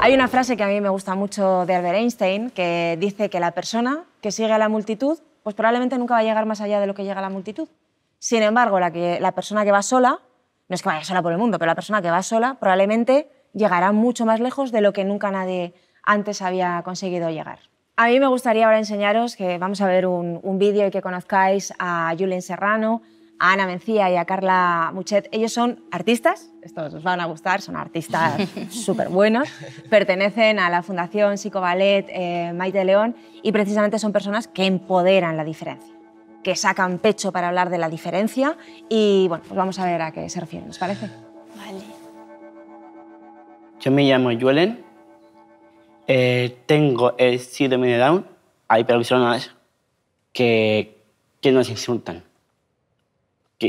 Hay una frase que a mí me gusta mucho de Albert Einstein que dice que la persona que sigue a la multitud, pues probablemente nunca va a llegar más allá de lo que llega a la multitud. Sin embargo, la, persona que va sola, no es que vaya sola por el mundo, pero la persona que va sola probablemente llegará mucho más lejos de lo que nunca nadie antes había conseguido llegar. A mí me gustaría ahora enseñaros que vamos a ver un, un vídeo y que conozcáis a Julien Serrano, a Ana Mencía y a Carla Muchet. Ellos son artistas, estos os van a gustar, son artistas súper buenos, pertenecen a la Fundación Psicoballet eh, Maite León y precisamente son personas que empoderan la diferencia que sacan pecho para hablar de la diferencia y bueno, pues vamos a ver a qué se refieren, ¿os parece? Vale. Yo me llamo Yuelen, eh, tengo el síndrome de Down, hay personas que nos insultan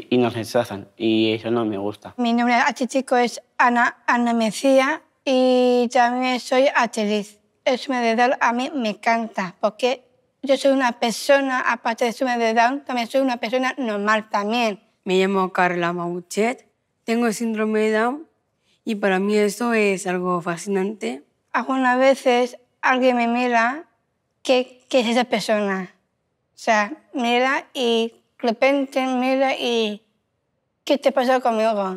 y nos rechazan y eso no me gusta. Mi nombre artístico es Ana, Ana Mecía y también soy actriz. El síndrome de Down a mí me encanta porque yo soy una persona, aparte de síndrome de Down, también soy una persona normal también. Me llamo Carla Mauchet, tengo síndrome de Down y para mí eso es algo fascinante. Algunas veces alguien me mira, ¿qué, qué es esa persona? O sea, mira y repente mira y ¿qué te pasa conmigo?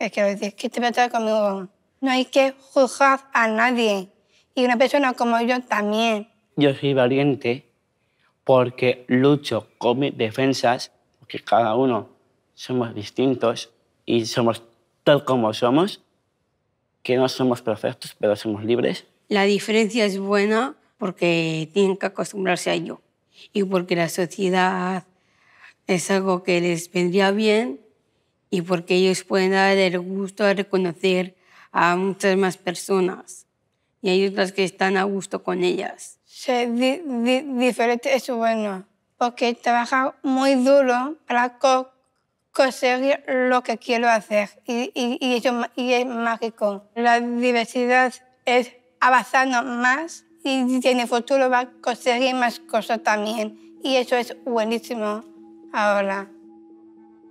Es que decir, ¿qué te pasa conmigo? No hay que juzgar a nadie. Y una persona como yo también. Yo soy valiente porque lucho con mis defensas, porque cada uno somos distintos y somos tal como somos, que no somos perfectos, pero somos libres. La diferencia es buena porque tienen que acostumbrarse a ello y porque la sociedad es algo que les vendría bien y porque ellos pueden dar el gusto de reconocer a muchas más personas y hay otras que están a gusto con ellas. Ser diferente es bueno porque trabaja muy duro para conseguir lo que quiero hacer y, eso y es mágico. La diversidad es avanzando más y en el futuro va a conseguir más cosas también y eso es buenísimo. Hola.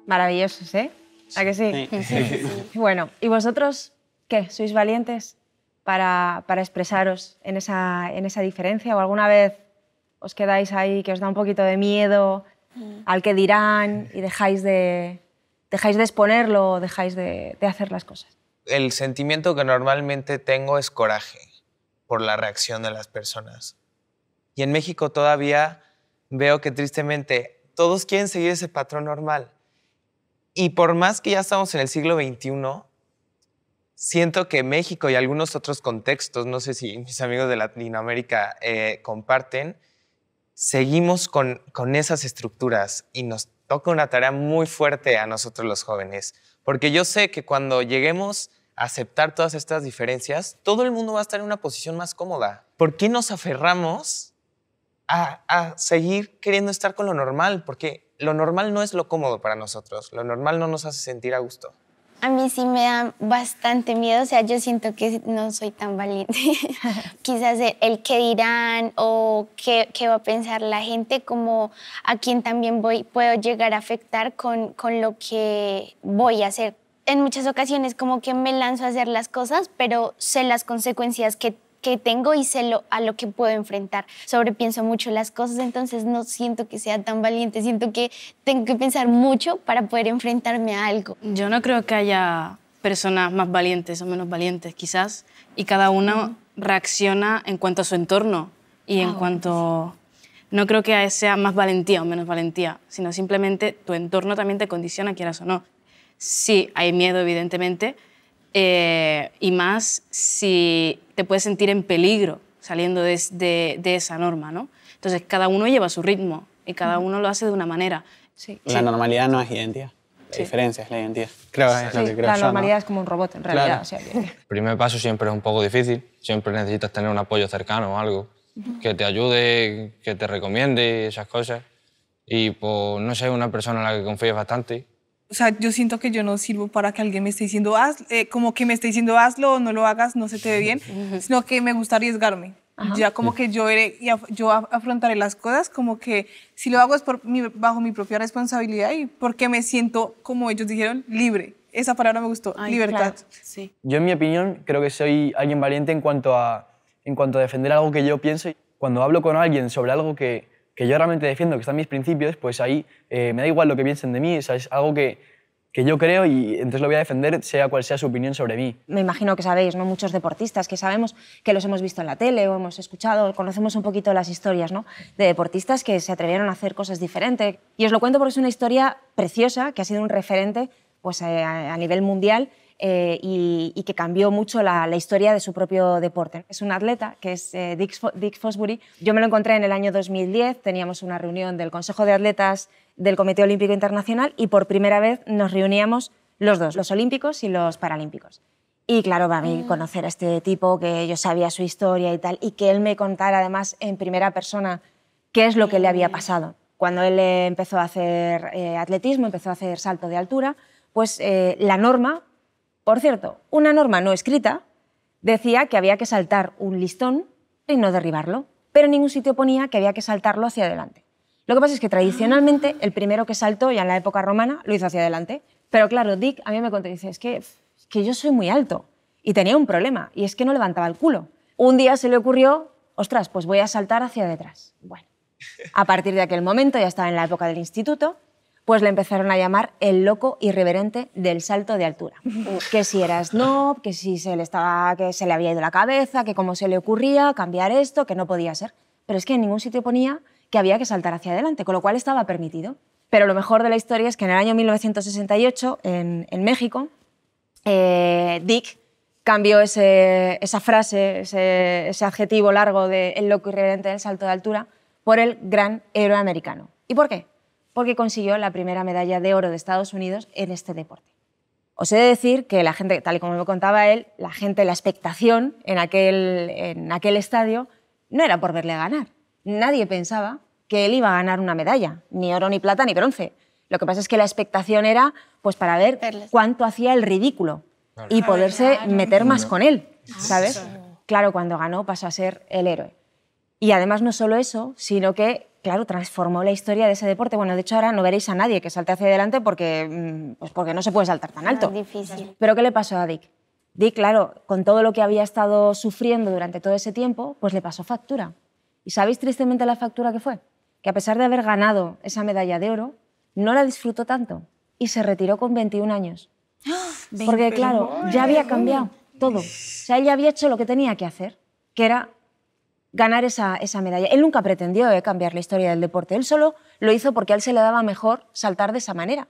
Maravillosos, ¿eh? ¿A que sí? Bueno, ¿y vosotros qué? ¿Sois valientes para, para expresaros en esa, en esa diferencia? ¿O alguna vez os quedáis ahí que os da un poquito de miedo mm. al que dirán y dejáis de, dejáis de exponerlo o dejáis de, de hacer las cosas? El sentimiento que normalmente tengo es coraje por la reacción de las personas. Y en México todavía veo que tristemente todos quieren seguir ese patrón normal. Y por más que ya estamos en el siglo XXI, siento que México y algunos otros contextos, no sé si mis amigos de Latinoamérica eh, comparten, seguimos con, con esas estructuras y nos toca una tarea muy fuerte a nosotros los jóvenes, porque yo sé que cuando lleguemos a aceptar todas estas diferencias, todo el mundo va a estar en una posición más cómoda. ¿Por qué nos aferramos a, seguir queriendo estar con lo normal, porque lo normal no es lo cómodo para nosotros, lo normal no nos hace sentir a gusto. A mí sí me da bastante miedo, o sea, yo siento que no soy tan valiente. Quizás el, qué que dirán o qué, qué, va a pensar la gente, como a quien también voy, puedo llegar a afectar con, con lo que voy a hacer. En muchas ocasiones como que me lanzo a hacer las cosas, pero sé las consecuencias que que tengo y sé a lo que puedo enfrentar. Sobrepienso mucho las cosas, entonces no siento que sea tan valiente, siento que tengo que pensar mucho para poder enfrentarme a algo. Yo no creo que haya personas más valientes o menos valientes, quizás, y cada uno reacciona en cuanto a su entorno y en ah, cuanto... No creo que sea más valentía o menos valentía, sino simplemente tu entorno también te condiciona, quieras o no. Sí, hay miedo, evidentemente, eh, y más si te puedes sentir en peligro saliendo de, esa norma, ¿no? Entonces cada uno lleva su ritmo y cada uno lo hace de una manera. La normalidad no es identidad. La diferencia es la identidad. Creo, es que creo la normalidad es como un robot, en realidad. El primer paso siempre es un poco difícil. Siempre necesitas tener un apoyo cercano o algo que te ayude, que te recomiende esas cosas. Y pues, no sé, una persona en la que confíes bastante o sea, yo siento que yo no sirvo para que alguien me esté diciendo, haz, eh, como que me esté diciendo, hazlo o no lo hagas, no se te ve bien, sino que me gusta arriesgarme. Ya como que yo, iré, yo afrontaré las cosas, como que si lo hago es por bajo mi propia responsabilidad y porque me siento, como ellos dijeron, libre. Esa palabra me gustó, libertad. Sí. Yo en mi opinión creo que soy alguien valiente en cuanto, a, en cuanto a defender algo que yo pienso. Cuando hablo con alguien sobre algo que, que yo realmente defiendo, que están mis principios, pues ahí eh, me da igual lo que piensen de mí, es algo que, que yo creo y entonces lo voy a defender sea cual sea su opinión sobre mí. Me imagino que sabéis, ¿no? Muchos deportistas que sabemos que los hemos visto en la tele o hemos escuchado, conocemos un poquito las historias, ¿no? De deportistas que se atrevieron a hacer cosas diferentes. Y os lo cuento porque es una historia preciosa que ha sido un referente pues, eh, a nivel mundial eh, y, que cambió mucho la, historia de su propio deporte. Es un atleta que es eh, Dick, Fosbury. Yo me lo encontré en el año 2010, teníamos una reunión del Consejo de Atletas del Comité Olímpico Internacional y por primera vez nos reuníamos los dos, los olímpicos y los paralímpicos. Y claro, para mí ah. conocer a este tipo, que yo sabía su historia y tal, y que él me contara además en primera persona qué es lo que le había ah. pasado. Cuando él empezó a hacer eh, atletismo, empezó a hacer salto de altura, pues la norma por cierto, una norma no escrita decía que había que saltar un listón y no derribarlo, pero en ningún sitio ponía que había que saltarlo hacia adelante. Lo que pasa es que tradicionalmente el primero que saltó, ya en la época romana, lo hizo hacia adelante. Pero claro, Dick a mí me contó dice, es que, es que yo soy muy alto y tenía un problema y es que no levantaba el culo. Un día se le ocurrió, ostras, pues voy a saltar hacia detrás. Bueno, a partir de aquel momento ya estaba en la época del instituto pues le empezaron a llamar el loco irreverente del salto de altura. Que si era snob, que si se le, estaba, que se le había ido la cabeza, que cómo se le ocurría cambiar esto, que no podía ser. Pero es que en ningún sitio ponía que había que saltar hacia adelante, con lo cual estaba permitido. Pero lo mejor de la historia es que en el año 1968, en, en México, eh, Dick cambió esa frase, ese, ese adjetivo largo de el loco irreverente del salto de altura, por el gran héroe americano. ¿Y por qué? porque consiguió la primera medalla de oro de Estados Unidos en este deporte. Os he de decir que la gente, tal y como me contaba él, la gente, la expectación en aquel, en aquel estadio no era por verle ganar. Nadie pensaba que él iba a ganar una medalla, ni oro, ni plata, ni bronce. Lo que pasa es que la expectación era pues para ver cuánto hacía el ridículo y poderse meter más con él, ah, ¿sabes? Claro, cuando ganó pasó a ser el héroe. Y además no solo eso, sino que claro, transformó la historia de ese deporte. Bueno, de hecho ahora no veréis a nadie que salte hacia adelante porque, mm, pues porque no se puede saltar tan alto. Es difícil. Pero ¿qué le pasó a Dick? Dick, claro, con todo lo que había estado sufriendo durante todo ese tiempo, pues le pasó factura. ¿Y sabéis tristemente la factura que fue? Que a pesar de haber ganado esa medalla de oro, no la disfrutó tanto y se retiró con 21 años. ¡Ah! Porque claro, ya había cambiado todo. O sea, había hecho lo que tenía que hacer, que era ganar esa, medalla. Él nunca pretendió eh, cambiar la historia del deporte, él solo lo hizo porque a él se le daba mejor saltar de esa manera.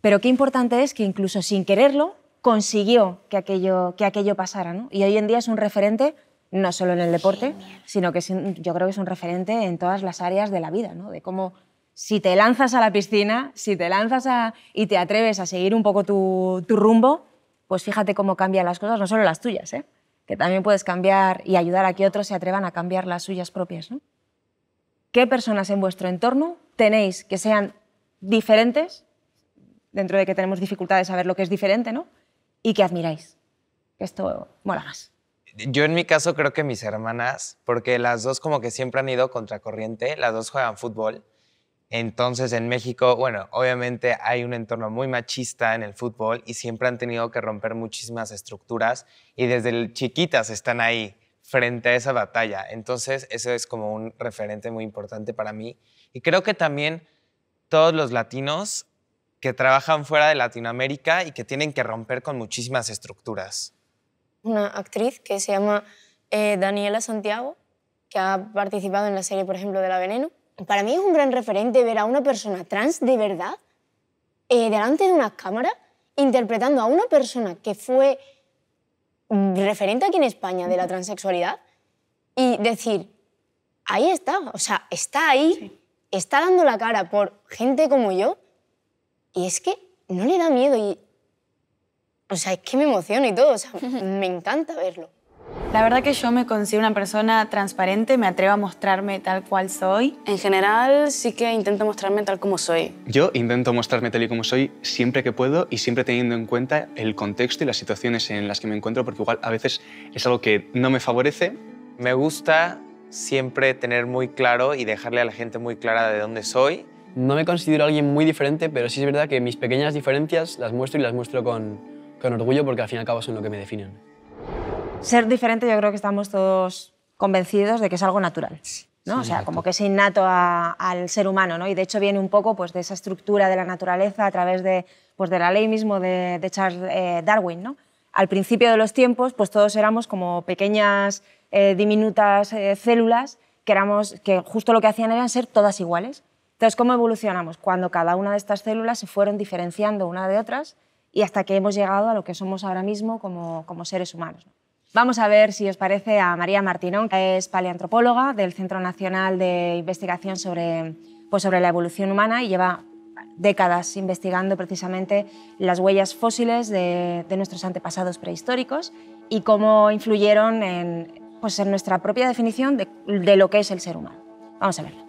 Pero qué importante es que incluso sin quererlo consiguió que aquello, que aquello pasara. Y hoy en día es un referente no solo en el deporte, sino que yo creo que es un referente en todas las áreas de la vida, ¿no? de cómo si te lanzas a la piscina, si te lanzas y te atreves a seguir un poco tu, rumbo, pues fíjate cómo cambian las cosas, no solo las tuyas, ¿eh? que también puedes cambiar y ayudar a que otros se atrevan a cambiar las suyas propias. ¿Qué personas en vuestro entorno tenéis que sean diferentes, dentro de que tenemos dificultades de saber lo que es diferente, ¿no? y que admiráis? Esto mola más. Yo en mi caso creo que mis hermanas, porque las dos como que siempre han ido contracorriente, las dos juegan fútbol. Entonces en México, bueno, obviamente hay un entorno muy machista en el fútbol y siempre han tenido que romper muchísimas estructuras y desde chiquitas están ahí frente a esa batalla. Entonces eso es como un referente muy importante para mí. Y creo que también todos los latinos que trabajan fuera de Latinoamérica y que tienen que romper con muchísimas estructuras. Una actriz que se llama eh, Daniela Santiago, que ha participado en la serie, por ejemplo, de La Veneno para mí es un gran referente ver a una persona trans de verdad eh, delante de una cámara interpretando a una persona que fue referente aquí en España de la transexualidad y decir, ahí está, o sea, está ahí, está dando la cara por gente como yo y es que no le da miedo y, o sea, es que me emociona y todo, o sea, me encanta verlo. La verdad que yo me considero una persona transparente, me atrevo a mostrarme tal cual soy. En general, sí que intento mostrarme tal como soy. Yo intento mostrarme tal y como soy siempre que puedo y siempre teniendo en cuenta el contexto y las situaciones en las que me encuentro, porque igual a veces es algo que no me favorece. Me gusta siempre tener muy claro y dejarle a la gente muy clara de dónde soy. No me considero alguien muy diferente, pero sí es verdad que mis pequeñas diferencias las muestro y las muestro con, con orgullo porque al fin y al cabo son lo que me definen. Ser diferente yo creo que estamos todos convencidos de que es algo natural. ¿no? o sea, como que es innato al ser humano, ¿no? Y de hecho viene un poco pues, de esa estructura de la naturaleza a través de, pues, de la ley mismo de, de Charles eh, Darwin, ¿no? Al principio de los tiempos, pues todos éramos como pequeñas, eh, diminutas eh, células que, éramos, que justo lo que hacían era ser todas iguales. Entonces, ¿cómo evolucionamos? Cuando cada una de estas células se fueron diferenciando una de otras y hasta que hemos llegado a lo que somos ahora mismo como, como seres humanos. Vamos a ver si os parece a María Martinón, que es paleantropóloga del Centro Nacional de Investigación sobre, pues, sobre la Evolución Humana y lleva décadas investigando precisamente las huellas fósiles de, nuestros antepasados prehistóricos y cómo influyeron en, pues en nuestra propia definición de, de lo que es el ser humano. Vamos a verlo.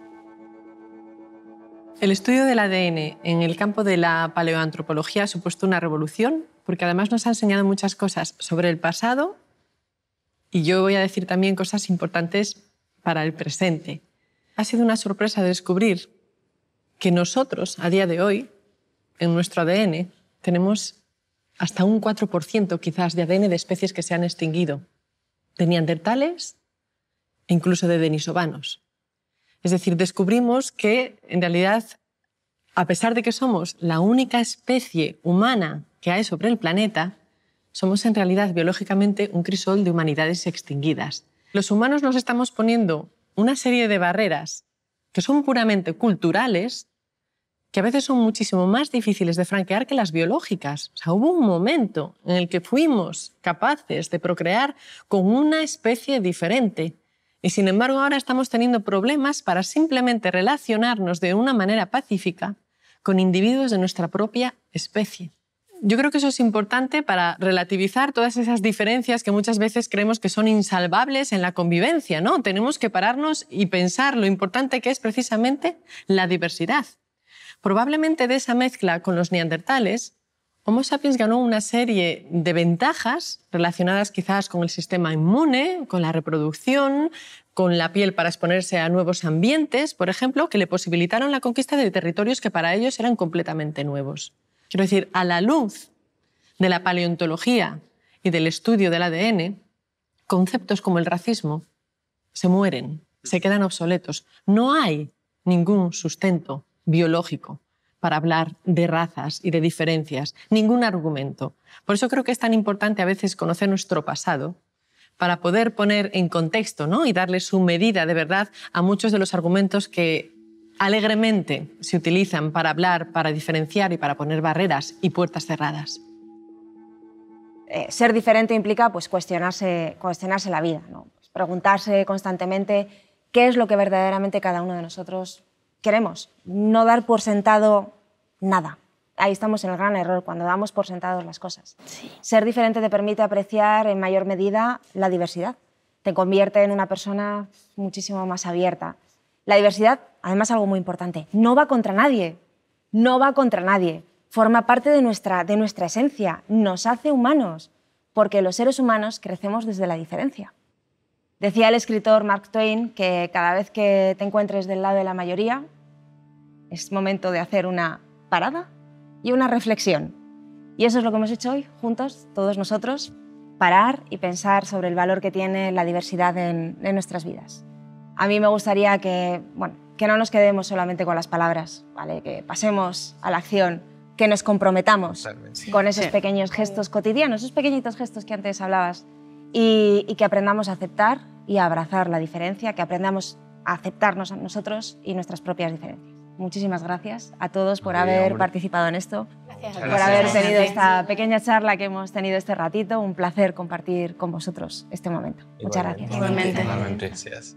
El estudio del ADN en el campo de la paleoantropología ha supuesto una revolución porque además nos ha enseñado muchas cosas sobre el pasado y yo voy a decir también cosas importantes para el presente. Ha sido una sorpresa descubrir que nosotros, a día de hoy, en nuestro ADN, tenemos hasta un 4% quizás de ADN de especies que se han extinguido, de neandertales e incluso de denisovanos. Es decir, descubrimos que en realidad, a pesar de que somos la única especie humana que hay sobre el planeta, somos en realidad biológicamente un crisol de humanidades extinguidas. Los humanos nos estamos poniendo una serie de barreras que son puramente culturales, que a veces son muchísimo más difíciles de franquear que las biológicas. O sea, hubo un momento en el que fuimos capaces de procrear con una especie diferente. Y sin embargo, ahora estamos teniendo problemas para simplemente relacionarnos de una manera pacífica con individuos de nuestra propia especie yo creo que eso es importante para relativizar todas esas diferencias que muchas veces creemos que son insalvables en la convivencia, ¿no? Tenemos que pararnos y pensar lo importante que es precisamente la diversidad. Probablemente de esa mezcla con los neandertales, Homo sapiens ganó una serie de ventajas relacionadas quizás con el sistema inmune, con la reproducción, con la piel para exponerse a nuevos ambientes, por ejemplo, que le posibilitaron la conquista de territorios que para ellos eran completamente nuevos. Quiero decir, a la luz de la paleontología y del estudio del ADN, conceptos como el racismo se mueren, se quedan obsoletos. No hay ningún sustento biológico para hablar de razas y de diferencias, ningún argumento. Por eso creo que es tan importante a veces conocer nuestro pasado para poder poner en contexto ¿no? y darle su medida de verdad a muchos de los argumentos que alegremente se utilizan para hablar, para diferenciar y para poner barreras y puertas cerradas. Eh, ser diferente implica pues, cuestionarse, cuestionarse la vida, ¿no? Pues, preguntarse constantemente qué es lo que verdaderamente cada uno de nosotros queremos, no dar por sentado nada. Ahí estamos en el gran error, cuando damos por sentados las cosas. Ser diferente te permite apreciar en mayor medida la diversidad, te convierte en una persona muchísimo más abierta. La diversidad además algo muy importante, no va contra nadie, no va contra nadie, forma parte de nuestra, de nuestra esencia, nos hace humanos, porque los seres humanos crecemos desde la diferencia. Decía el escritor Mark Twain que cada vez que te encuentres del lado de la mayoría, es momento de hacer una parada y una reflexión. Y eso es lo que hemos hecho hoy, juntos, todos nosotros, parar y pensar sobre el valor que tiene la diversidad en, en nuestras vidas. A mí me gustaría que, bueno, que no nos quedemos solamente con las palabras, ¿vale? que pasemos a la acción, que nos comprometamos con esos pequeños gestos cotidianos, esos pequeñitos gestos que antes hablabas, y, que aprendamos a aceptar y a abrazar la diferencia, que aprendamos a aceptarnos a nosotros y nuestras propias diferencias. Muchísimas gracias a todos por haber participado en esto, gracias. por haber tenido esta pequeña charla que hemos tenido este ratito. Un placer compartir con vosotros este momento. Muchas gracias.